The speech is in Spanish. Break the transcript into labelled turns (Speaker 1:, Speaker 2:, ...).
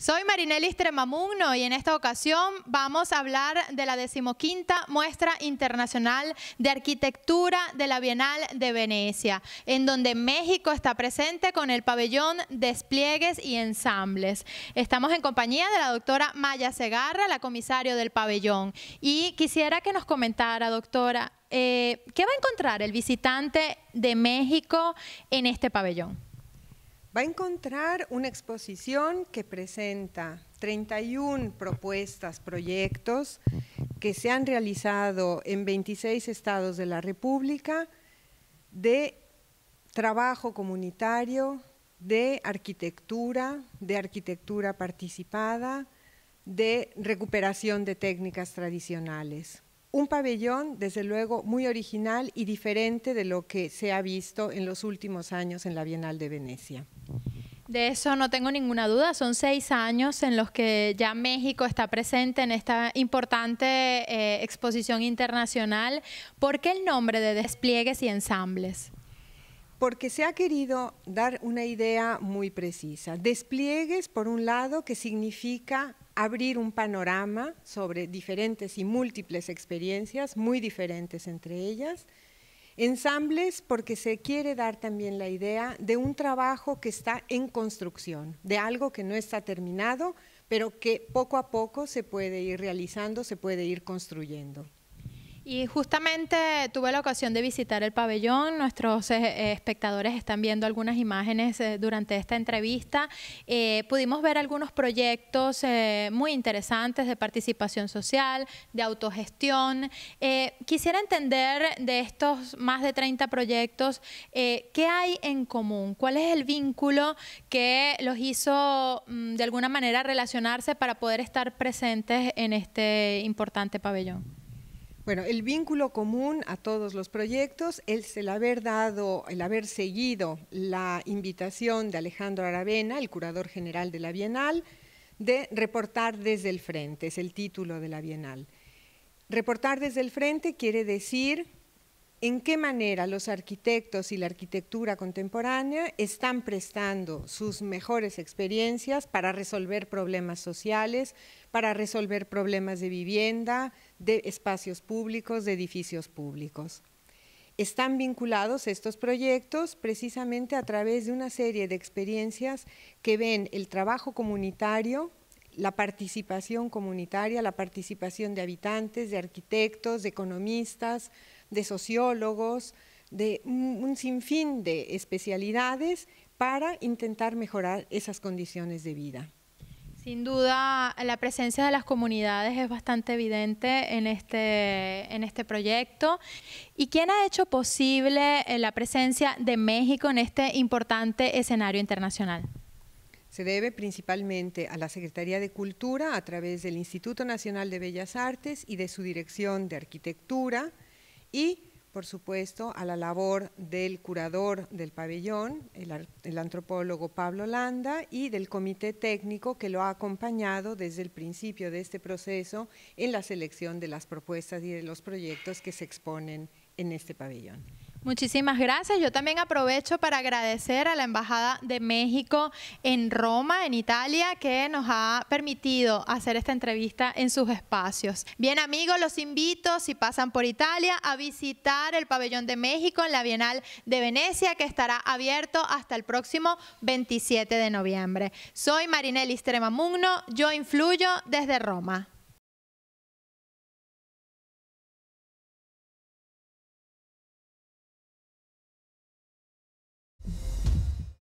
Speaker 1: Soy Marinelli Tremamugno y en esta ocasión vamos a hablar de la decimoquinta Muestra Internacional de Arquitectura de la Bienal de Venecia, en donde México está presente con el pabellón Despliegues y Ensambles. Estamos en compañía de la doctora Maya Segarra, la comisario del pabellón. Y quisiera que nos comentara, doctora, eh, ¿qué va a encontrar el visitante de México en este pabellón?
Speaker 2: va a encontrar una exposición que presenta 31 propuestas, proyectos que se han realizado en 26 estados de la República de trabajo comunitario, de arquitectura, de arquitectura participada, de recuperación de técnicas tradicionales un pabellón, desde luego, muy original y diferente de lo que se ha visto en los últimos años en la Bienal de Venecia.
Speaker 1: De eso no tengo ninguna duda. Son seis años en los que ya México está presente en esta importante eh, exposición internacional. ¿Por qué el nombre de despliegues y ensambles?
Speaker 2: Porque se ha querido dar una idea muy precisa. Despliegues, por un lado, que significa abrir un panorama sobre diferentes y múltiples experiencias, muy diferentes entre ellas. Ensambles porque se quiere dar también la idea de un trabajo que está en construcción, de algo que no está terminado, pero que poco a poco se puede ir realizando, se puede ir construyendo.
Speaker 1: Y justamente tuve la ocasión de visitar el pabellón. Nuestros eh, espectadores están viendo algunas imágenes eh, durante esta entrevista. Eh, pudimos ver algunos proyectos muy interesantes de participación social, de autogestión. quisiera entender de estos más de 30 proyectos, ¿qué hay en común? ¿Cuál es el vínculo que los hizo mm, de alguna manera relacionarse para poder estar presentes en este importante pabellón?
Speaker 2: Bueno, el vínculo común a todos los proyectos es el haber dado, el haber seguido la invitación de Alejandro Aravena, el curador general de la Bienal, de reportar desde el frente, es el título de la Bienal. Reportar desde el frente quiere decir en qué manera los arquitectos y la arquitectura contemporánea están prestando sus mejores experiencias para resolver problemas sociales, para resolver problemas de vivienda, de espacios públicos, de edificios públicos. Están vinculados estos proyectos precisamente a través de una serie de experiencias que ven el trabajo comunitario, la participación comunitaria, la participación de habitantes, de arquitectos, de economistas, de sociólogos, de un sinfín de especialidades para intentar mejorar esas condiciones de vida.
Speaker 1: Sin duda, la presencia de las comunidades es bastante evidente en este, en este proyecto. ¿Y quién ha hecho posible eh, la presencia de México en este importante escenario internacional?
Speaker 2: Se debe principalmente a la Secretaría de Cultura a través del Instituto Nacional de Bellas Artes y de su Dirección de Arquitectura y por supuesto, a la labor del curador del pabellón, el, antropólogo Pablo Landa, y del comité técnico que lo ha acompañado desde el principio de este proceso en la selección de las propuestas y de los proyectos que se exponen en este pabellón.
Speaker 1: Muchísimas gracias. Yo también aprovecho para agradecer a la Embajada de México en Roma, en Italia, que nos ha permitido hacer esta entrevista en sus espacios. Bien amigos, los invito, si pasan por Italia, a visitar el Pabellón de México en la Bienal de Venecia, que estará abierto hasta el próximo 27 de noviembre. Soy Marinelli Stremamugno, yo influyo desde Roma.